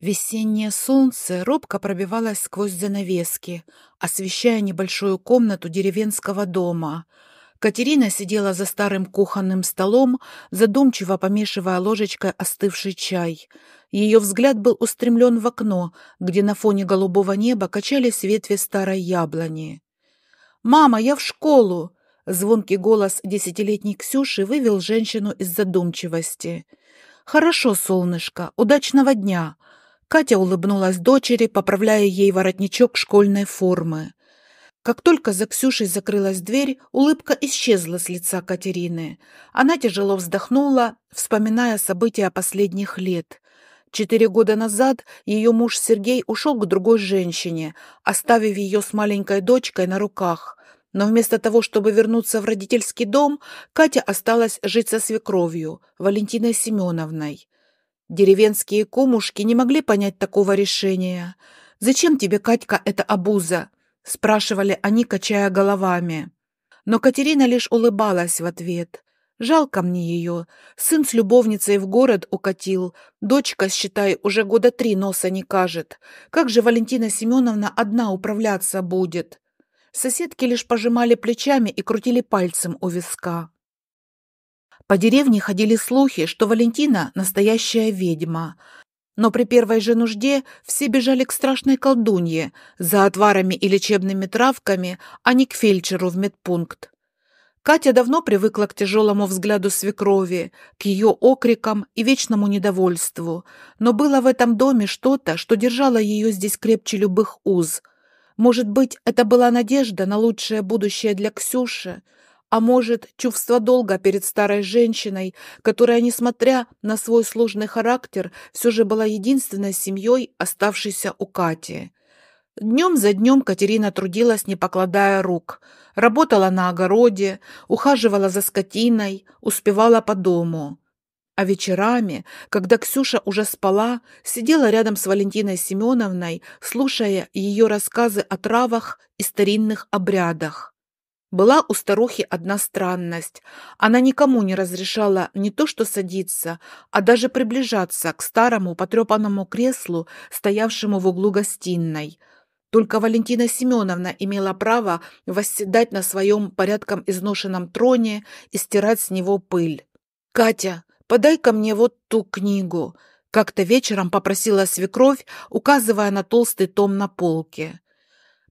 Весеннее солнце робко пробивалось сквозь занавески, освещая небольшую комнату деревенского дома. Катерина сидела за старым кухонным столом, задумчиво помешивая ложечкой остывший чай. Ее взгляд был устремлен в окно, где на фоне голубого неба качались ветви старой яблони. «Мама, я в школу!» Звонкий голос десятилетней Ксюши вывел женщину из задумчивости. «Хорошо, солнышко, удачного дня!» Катя улыбнулась дочери, поправляя ей воротничок школьной формы. Как только за Ксюшей закрылась дверь, улыбка исчезла с лица Катерины. Она тяжело вздохнула, вспоминая события последних лет. Четыре года назад ее муж Сергей ушел к другой женщине, оставив ее с маленькой дочкой на руках. Но вместо того, чтобы вернуться в родительский дом, Катя осталась жить со свекровью, Валентиной Семеновной. Деревенские кумушки не могли понять такого решения. «Зачем тебе, Катька, эта обуза?» – спрашивали они, качая головами. Но Катерина лишь улыбалась в ответ. «Жалко мне ее. Сын с любовницей в город укатил. Дочка, считай, уже года три носа не кажет. Как же Валентина Семеновна одна управляться будет?» Соседки лишь пожимали плечами и крутили пальцем у виска. По деревне ходили слухи, что Валентина – настоящая ведьма. Но при первой же нужде все бежали к страшной колдунье за отварами и лечебными травками, а не к фельдшеру в медпункт. Катя давно привыкла к тяжелому взгляду свекрови, к ее окрикам и вечному недовольству, но было в этом доме что-то, что держало ее здесь крепче любых уз. Может быть, это была надежда на лучшее будущее для Ксюши – а может, чувство долга перед старой женщиной, которая, несмотря на свой сложный характер, все же была единственной семьей, оставшейся у Кати. Днем за днем Катерина трудилась, не покладая рук. Работала на огороде, ухаживала за скотиной, успевала по дому. А вечерами, когда Ксюша уже спала, сидела рядом с Валентиной Семеновной, слушая ее рассказы о травах и старинных обрядах. Была у старухи одна странность. Она никому не разрешала не то что садиться, а даже приближаться к старому потрепанному креслу, стоявшему в углу гостиной. Только Валентина Семеновна имела право восседать на своем порядком изношенном троне и стирать с него пыль. «Катя, подай-ка мне вот ту книгу», — как-то вечером попросила свекровь, указывая на толстый том на полке.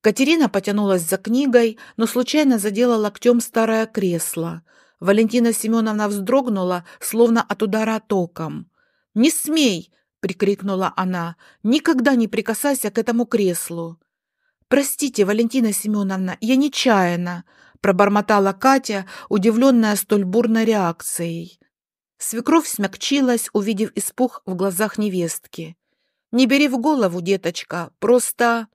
Катерина потянулась за книгой, но случайно задела локтем старое кресло. Валентина Семеновна вздрогнула, словно от удара током. «Не смей!» – прикрикнула она. «Никогда не прикасайся к этому креслу!» «Простите, Валентина Семеновна, я нечаянно!» – пробормотала Катя, удивленная столь бурной реакцией. Свекровь смягчилась, увидев испух в глазах невестки. «Не бери в голову, деточка, просто...»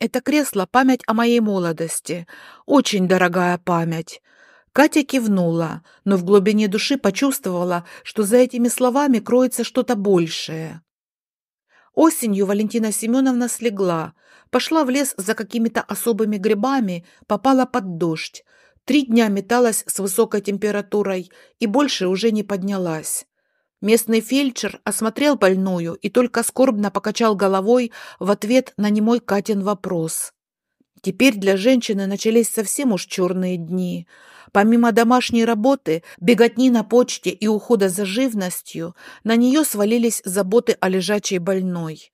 Это кресло — память о моей молодости. Очень дорогая память». Катя кивнула, но в глубине души почувствовала, что за этими словами кроется что-то большее. Осенью Валентина Семеновна слегла, пошла в лес за какими-то особыми грибами, попала под дождь. Три дня металась с высокой температурой и больше уже не поднялась. Местный фельдшер осмотрел больную и только скорбно покачал головой в ответ на немой Катин вопрос. Теперь для женщины начались совсем уж черные дни. Помимо домашней работы, беготни на почте и ухода за живностью, на нее свалились заботы о лежачей больной.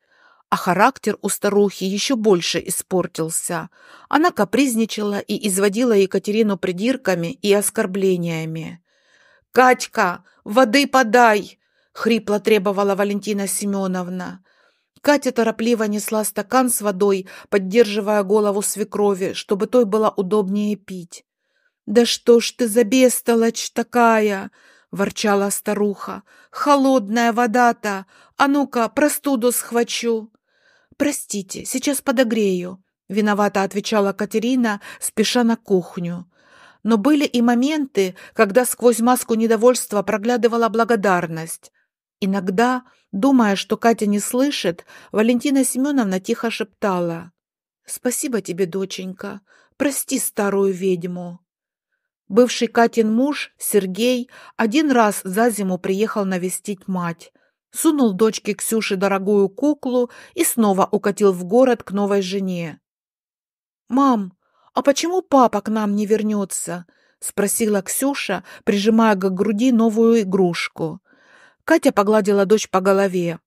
А характер у старухи еще больше испортился. Она капризничала и изводила Екатерину придирками и оскорблениями. «Катька, Воды подай!» — хрипло требовала Валентина Семеновна. Катя торопливо несла стакан с водой, поддерживая голову свекрови, чтобы той было удобнее пить. «Да что ж ты за бестолочь такая!» — ворчала старуха. «Холодная вода-то! А ну-ка, простуду схвачу!» «Простите, сейчас подогрею», — виновато отвечала Катерина, спеша на кухню. Но были и моменты, когда сквозь маску недовольства проглядывала благодарность. Иногда, думая, что Катя не слышит, Валентина Семеновна тихо шептала. «Спасибо тебе, доченька. Прости старую ведьму». Бывший Катин муж, Сергей, один раз за зиму приехал навестить мать. Сунул дочке Ксюше дорогую куклу и снова укатил в город к новой жене. «Мам, «А почему папа к нам не вернется?» — спросила Ксюша, прижимая к груди новую игрушку. Катя погладила дочь по голове.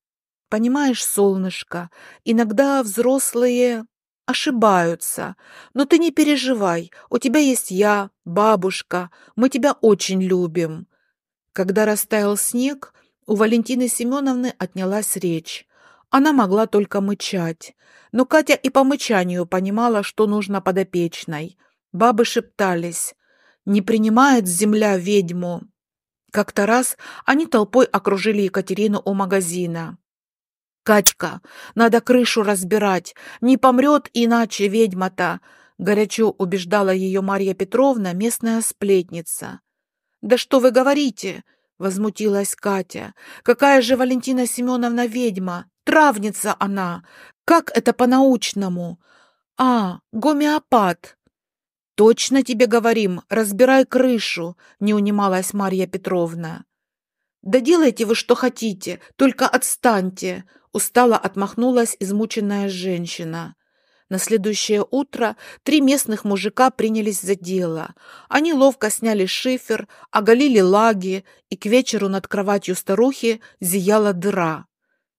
«Понимаешь, солнышко, иногда взрослые ошибаются, но ты не переживай, у тебя есть я, бабушка, мы тебя очень любим». Когда растаял снег, у Валентины Семеновны отнялась речь. Она могла только мычать. Но Катя и по мычанию понимала, что нужно подопечной. Бабы шептались. «Не принимает земля ведьму!» Как-то раз они толпой окружили Екатерину у магазина. «Катька, надо крышу разбирать, не помрет иначе ведьма-то!» горячо убеждала ее Марья Петровна, местная сплетница. «Да что вы говорите!» — возмутилась Катя. «Какая же Валентина Семеновна ведьма? Травница она. Как это по-научному? А, гомеопат. Точно тебе говорим, разбирай крышу, не унималась Марья Петровна. Да делайте вы что хотите, только отстаньте, устало отмахнулась измученная женщина. На следующее утро три местных мужика принялись за дело. Они ловко сняли шифер, оголили лаги, и к вечеру над кроватью старухи зияла дыра.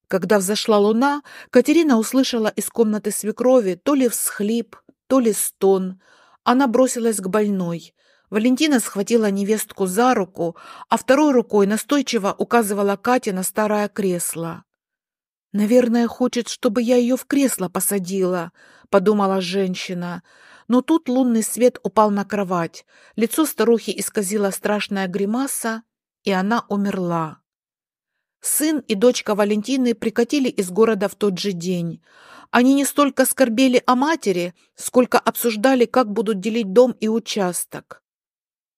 Когда взошла луна, Катерина услышала из комнаты свекрови то ли всхлип, то ли стон. Она бросилась к больной. Валентина схватила невестку за руку, а второй рукой настойчиво указывала Кате на старое кресло. «Наверное, хочет, чтобы я ее в кресло посадила», — подумала женщина. Но тут лунный свет упал на кровать, лицо старухи исказила страшная гримаса, и она умерла. Сын и дочка Валентины прикатили из города в тот же день. Они не столько скорбели о матери, сколько обсуждали, как будут делить дом и участок.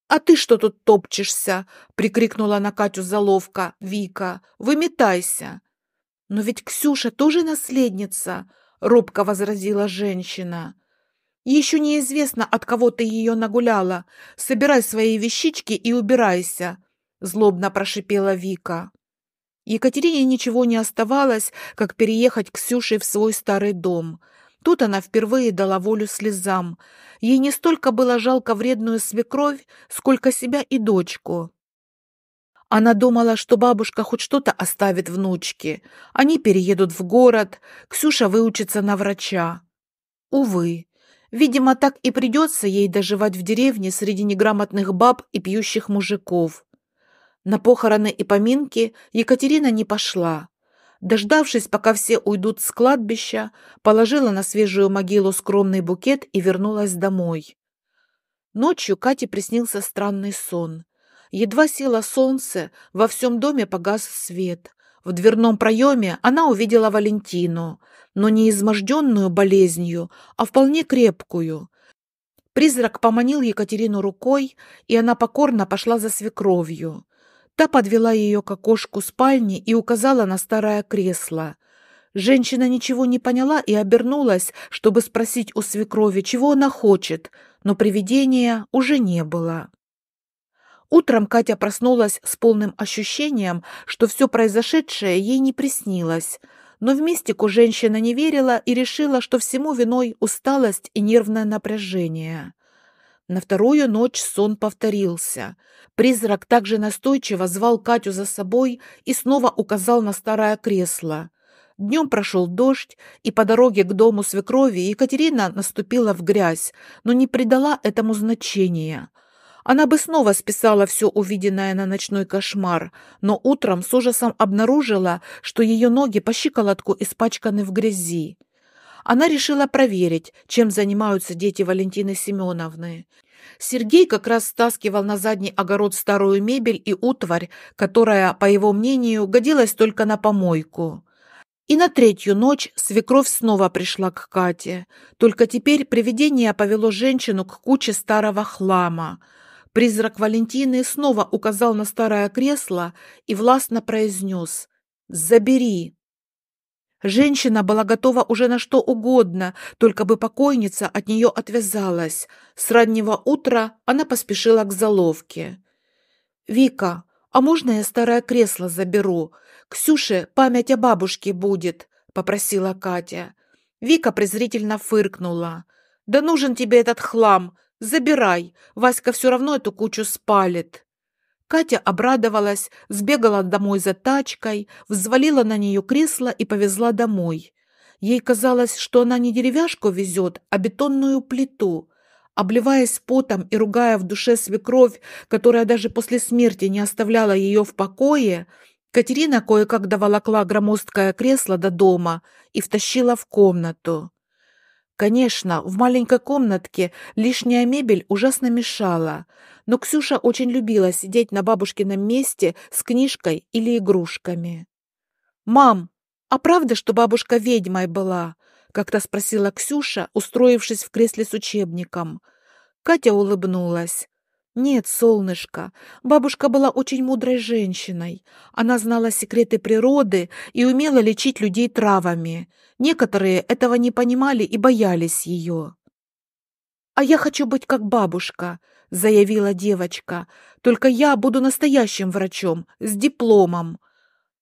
«А ты что тут топчешься?» – прикрикнула на Катю заловка Вика. «Выметайся!» «Но ведь Ксюша тоже наследница!» – робко возразила женщина. «Еще неизвестно, от кого ты ее нагуляла. Собирай свои вещички и убирайся!» – злобно прошипела Вика. Екатерине ничего не оставалось, как переехать к Ксюше в свой старый дом. Тут она впервые дала волю слезам. Ей не столько было жалко вредную свекровь, сколько себя и дочку. Она думала, что бабушка хоть что-то оставит внучке. Они переедут в город, Ксюша выучится на врача. Увы, видимо, так и придется ей доживать в деревне среди неграмотных баб и пьющих мужиков. На похороны и поминки Екатерина не пошла. Дождавшись, пока все уйдут с кладбища, положила на свежую могилу скромный букет и вернулась домой. Ночью Кате приснился странный сон. Едва село солнце, во всем доме погас свет. В дверном проеме она увидела Валентину, но не изможденную болезнью, а вполне крепкую. Призрак поманил Екатерину рукой, и она покорно пошла за свекровью. Та подвела ее к окошку спальни и указала на старое кресло. Женщина ничего не поняла и обернулась, чтобы спросить у свекрови, чего она хочет, но привидения уже не было. Утром Катя проснулась с полным ощущением, что все произошедшее ей не приснилось. Но в мистику женщина не верила и решила, что всему виной усталость и нервное напряжение. На вторую ночь сон повторился. Призрак также настойчиво звал Катю за собой и снова указал на старое кресло. Днем прошел дождь, и по дороге к дому свекрови Екатерина наступила в грязь, но не придала этому значения. Она бы снова списала все увиденное на ночной кошмар, но утром с ужасом обнаружила, что ее ноги по щиколотку испачканы в грязи. Она решила проверить, чем занимаются дети Валентины Семеновны. Сергей как раз стаскивал на задний огород старую мебель и утварь, которая, по его мнению, годилась только на помойку. И на третью ночь свекровь снова пришла к Кате. Только теперь привидение повело женщину к куче старого хлама. Призрак Валентины снова указал на старое кресло и властно произнес «Забери». Женщина была готова уже на что угодно, только бы покойница от нее отвязалась. С раннего утра она поспешила к заловке. «Вика, а можно я старое кресло заберу? Ксюше память о бабушке будет», — попросила Катя. Вика презрительно фыркнула. «Да нужен тебе этот хлам. Забирай. Васька все равно эту кучу спалит». Катя обрадовалась, сбегала домой за тачкой, взвалила на нее кресло и повезла домой. Ей казалось, что она не деревяшку везет, а бетонную плиту. Обливаясь потом и ругая в душе свекровь, которая даже после смерти не оставляла ее в покое, Катерина кое-как доволокла громоздкое кресло до дома и втащила в комнату. Конечно, в маленькой комнатке лишняя мебель ужасно мешала, но Ксюша очень любила сидеть на бабушкином месте с книжкой или игрушками. «Мам, а правда, что бабушка ведьмой была?» — как-то спросила Ксюша, устроившись в кресле с учебником. Катя улыбнулась. Нет, солнышко, бабушка была очень мудрой женщиной. Она знала секреты природы и умела лечить людей травами. Некоторые этого не понимали и боялись ее. «А я хочу быть как бабушка», — заявила девочка. «Только я буду настоящим врачом, с дипломом».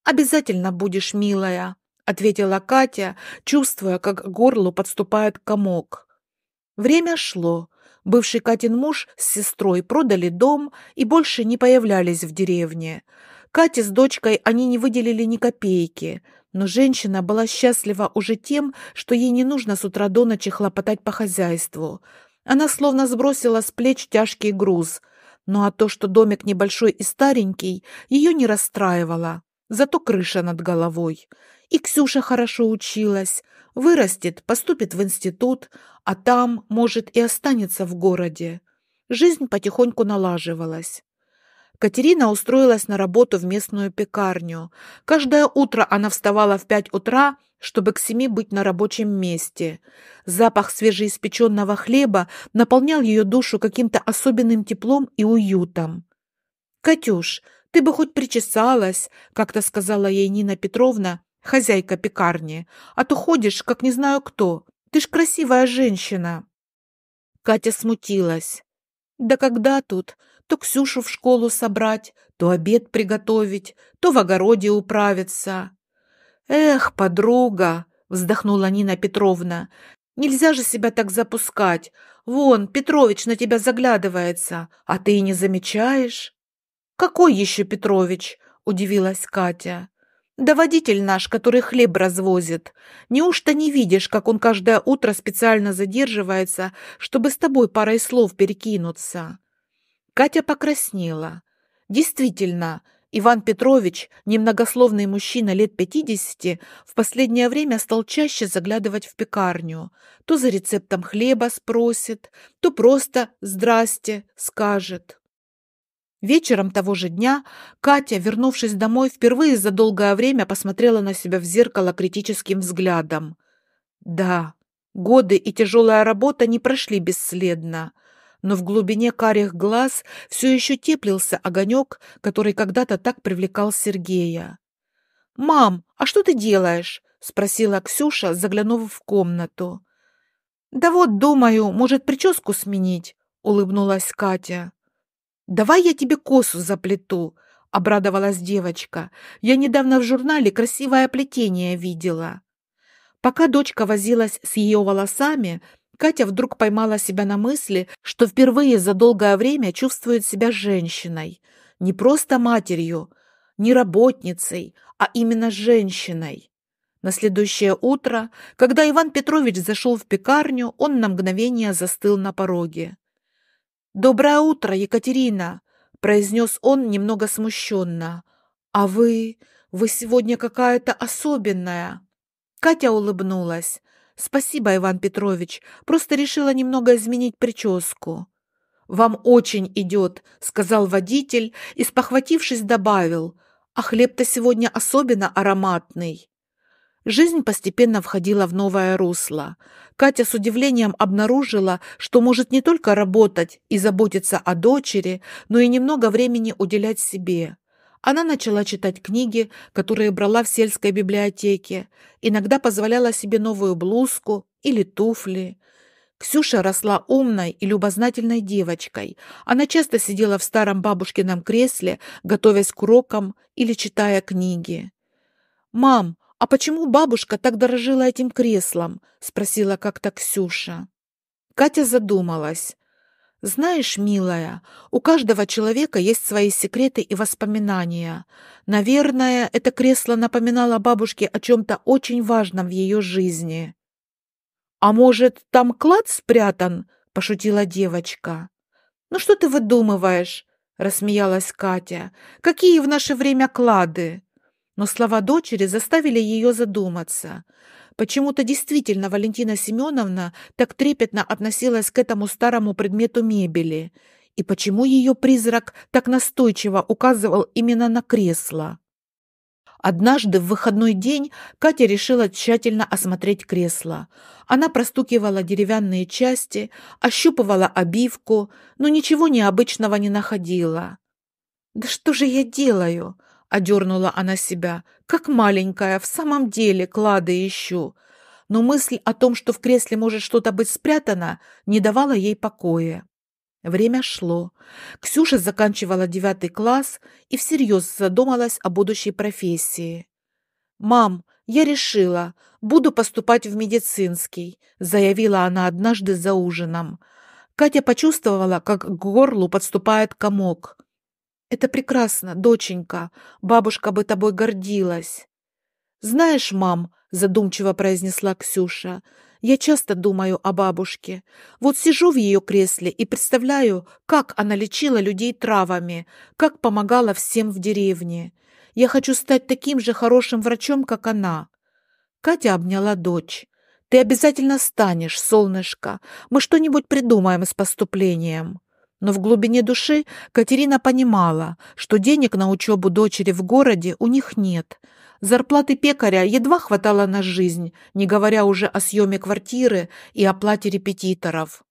«Обязательно будешь, милая», — ответила Катя, чувствуя, как к горлу подступает комок. Время шло. Бывший Катин муж с сестрой продали дом и больше не появлялись в деревне. Кате с дочкой они не выделили ни копейки, но женщина была счастлива уже тем, что ей не нужно с утра до ночи хлопотать по хозяйству. Она словно сбросила с плеч тяжкий груз. Ну а то, что домик небольшой и старенький, ее не расстраивало. Зато крыша над головой. И Ксюша хорошо училась, вырастет, поступит в институт, а там, может, и останется в городе. Жизнь потихоньку налаживалась. Катерина устроилась на работу в местную пекарню. Каждое утро она вставала в пять утра, чтобы к семи быть на рабочем месте. Запах свежеиспеченного хлеба наполнял ее душу каким-то особенным теплом и уютом. «Катюш, ты бы хоть причесалась», – как-то сказала ей Нина Петровна, хозяйка пекарни, а то ходишь, как не знаю кто. Ты ж красивая женщина». Катя смутилась. «Да когда тут? То Ксюшу в школу собрать, то обед приготовить, то в огороде управиться». «Эх, подруга!» — вздохнула Нина Петровна. «Нельзя же себя так запускать. Вон, Петрович на тебя заглядывается, а ты и не замечаешь». «Какой еще Петрович?» — удивилась Катя. Да водитель наш, который хлеб развозит. Неужто не видишь, как он каждое утро специально задерживается, чтобы с тобой парой слов перекинуться?» Катя покраснела. «Действительно, Иван Петрович, немногословный мужчина лет пятидесяти, в последнее время стал чаще заглядывать в пекарню. То за рецептом хлеба спросит, то просто «здрасте» скажет. Вечером того же дня Катя, вернувшись домой, впервые за долгое время посмотрела на себя в зеркало критическим взглядом. Да, годы и тяжелая работа не прошли бесследно, но в глубине карих глаз все еще теплился огонек, который когда-то так привлекал Сергея. «Мам, а что ты делаешь?» — спросила Ксюша, заглянув в комнату. «Да вот, думаю, может, прическу сменить?» — улыбнулась Катя. «Давай я тебе косу заплету», — обрадовалась девочка. «Я недавно в журнале красивое плетение видела». Пока дочка возилась с ее волосами, Катя вдруг поймала себя на мысли, что впервые за долгое время чувствует себя женщиной. Не просто матерью, не работницей, а именно женщиной. На следующее утро, когда Иван Петрович зашел в пекарню, он на мгновение застыл на пороге. «Доброе утро, Екатерина!» — произнес он немного смущенно. «А вы... вы сегодня какая-то особенная!» Катя улыбнулась. «Спасибо, Иван Петрович, просто решила немного изменить прическу». «Вам очень идет», — сказал водитель и, спохватившись, добавил. «А хлеб-то сегодня особенно ароматный». Жизнь постепенно входила в новое русло. Катя с удивлением обнаружила, что может не только работать и заботиться о дочери, но и немного времени уделять себе. Она начала читать книги, которые брала в сельской библиотеке, иногда позволяла себе новую блузку или туфли. Ксюша росла умной и любознательной девочкой. Она часто сидела в старом бабушкином кресле, готовясь к урокам или читая книги. «Мам, «А почему бабушка так дорожила этим креслом?» – спросила как-то Ксюша. Катя задумалась. «Знаешь, милая, у каждого человека есть свои секреты и воспоминания. Наверное, это кресло напоминало бабушке о чем-то очень важном в ее жизни». «А может, там клад спрятан?» – пошутила девочка. «Ну что ты выдумываешь?» – рассмеялась Катя. «Какие в наше время клады?» Но слова дочери заставили ее задуматься. Почему-то действительно Валентина Семеновна так трепетно относилась к этому старому предмету мебели. И почему ее призрак так настойчиво указывал именно на кресло? Однажды в выходной день Катя решила тщательно осмотреть кресло. Она простукивала деревянные части, ощупывала обивку, но ничего необычного не находила. «Да что же я делаю?» — одернула она себя. «Как маленькая, в самом деле клады ищу». Но мысль о том, что в кресле может что-то быть спрятано, не давала ей покоя. Время шло. Ксюша заканчивала девятый класс и всерьез задумалась о будущей профессии. «Мам, я решила, буду поступать в медицинский», – заявила она однажды за ужином. Катя почувствовала, как к горлу подступает комок. Это прекрасно, доченька. Бабушка бы тобой гордилась. Знаешь, мам, задумчиво произнесла Ксюша, я часто думаю о бабушке. Вот сижу в ее кресле и представляю, как она лечила людей травами, как помогала всем в деревне. Я хочу стать таким же хорошим врачом, как она. Катя обняла дочь. Ты обязательно станешь, солнышко. Мы что-нибудь придумаем с поступлением. Но в глубине души Катерина понимала, что денег на учебу дочери в городе у них нет. Зарплаты пекаря едва хватало на жизнь, не говоря уже о съеме квартиры и оплате репетиторов.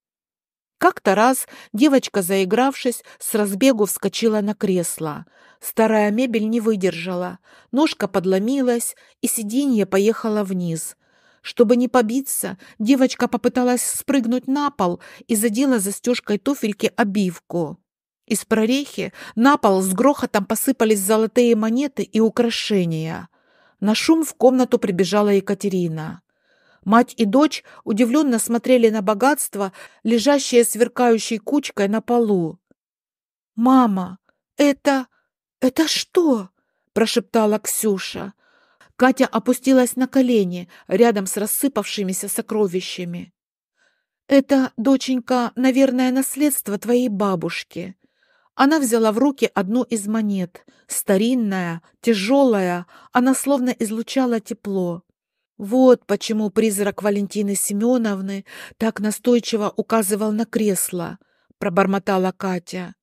Как-то раз девочка, заигравшись, с разбегу вскочила на кресло. Старая мебель не выдержала, ножка подломилась, и сиденье поехало вниз – чтобы не побиться, девочка попыталась спрыгнуть на пол и задела застежкой туфельки обивку. Из прорехи на пол с грохотом посыпались золотые монеты и украшения. На шум в комнату прибежала Екатерина. Мать и дочь удивленно смотрели на богатство, лежащее сверкающей кучкой на полу. «Мама, это... это что?» – прошептала Ксюша. Катя опустилась на колени рядом с рассыпавшимися сокровищами. «Это, доченька, наверное, наследство твоей бабушки». Она взяла в руки одну из монет. Старинная, тяжелая, она словно излучала тепло. Вот почему призрак Валентины Семеновны так настойчиво указывал на кресло, пробормотала Катя.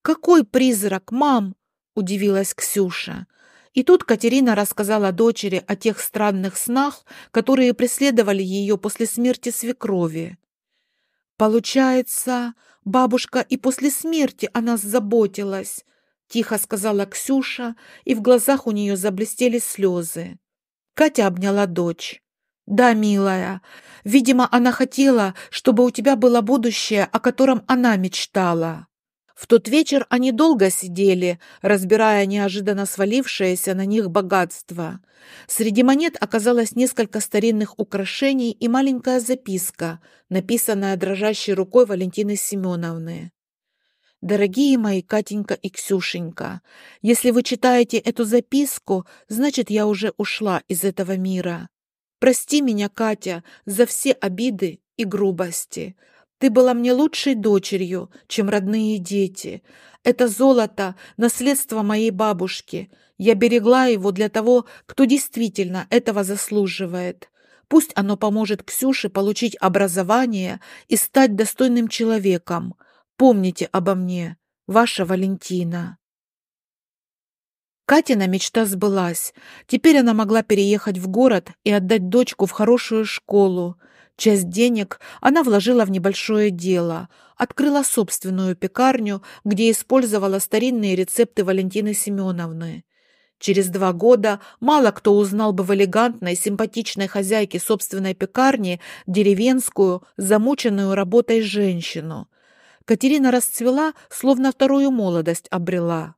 «Какой призрак, мам?» – удивилась Ксюша. И тут Катерина рассказала дочери о тех странных снах, которые преследовали ее после смерти свекрови. «Получается, бабушка и после смерти о нас заботилась», — тихо сказала Ксюша, и в глазах у нее заблестели слезы. Катя обняла дочь. «Да, милая, видимо, она хотела, чтобы у тебя было будущее, о котором она мечтала». В тот вечер они долго сидели, разбирая неожиданно свалившееся на них богатство. Среди монет оказалось несколько старинных украшений и маленькая записка, написанная дрожащей рукой Валентины Семеновны. «Дорогие мои Катенька и Ксюшенька, если вы читаете эту записку, значит, я уже ушла из этого мира. Прости меня, Катя, за все обиды и грубости. Ты была мне лучшей дочерью, чем родные дети. Это золото – наследство моей бабушки. Я берегла его для того, кто действительно этого заслуживает. Пусть оно поможет Ксюше получить образование и стать достойным человеком. Помните обо мне, ваша Валентина. Катина мечта сбылась. Теперь она могла переехать в город и отдать дочку в хорошую школу. Часть денег она вложила в небольшое дело, открыла собственную пекарню, где использовала старинные рецепты Валентины Семеновны. Через два года мало кто узнал бы в элегантной, симпатичной хозяйке собственной пекарни деревенскую, замученную работой женщину. Катерина расцвела, словно вторую молодость обрела.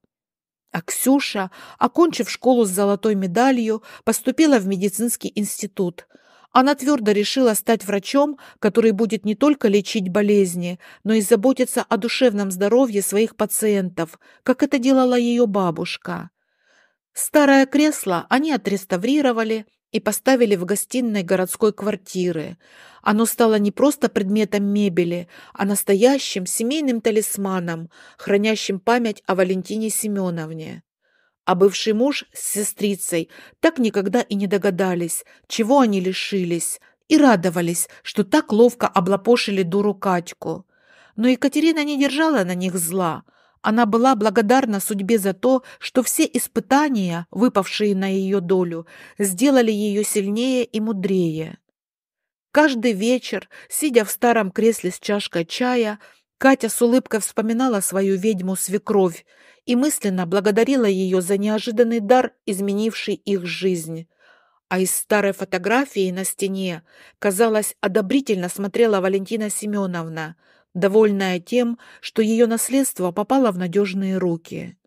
А Ксюша, окончив школу с золотой медалью, поступила в медицинский институт – она твердо решила стать врачом, который будет не только лечить болезни, но и заботиться о душевном здоровье своих пациентов, как это делала ее бабушка. Старое кресло они отреставрировали и поставили в гостиной городской квартиры. Оно стало не просто предметом мебели, а настоящим семейным талисманом, хранящим память о Валентине Семеновне а бывший муж с сестрицей так никогда и не догадались, чего они лишились, и радовались, что так ловко облапошили дуру Катьку. Но Екатерина не держала на них зла. Она была благодарна судьбе за то, что все испытания, выпавшие на ее долю, сделали ее сильнее и мудрее. Каждый вечер, сидя в старом кресле с чашкой чая, Катя с улыбкой вспоминала свою ведьму-свекровь и мысленно благодарила ее за неожиданный дар, изменивший их жизнь. А из старой фотографии на стене, казалось, одобрительно смотрела Валентина Семеновна, довольная тем, что ее наследство попало в надежные руки.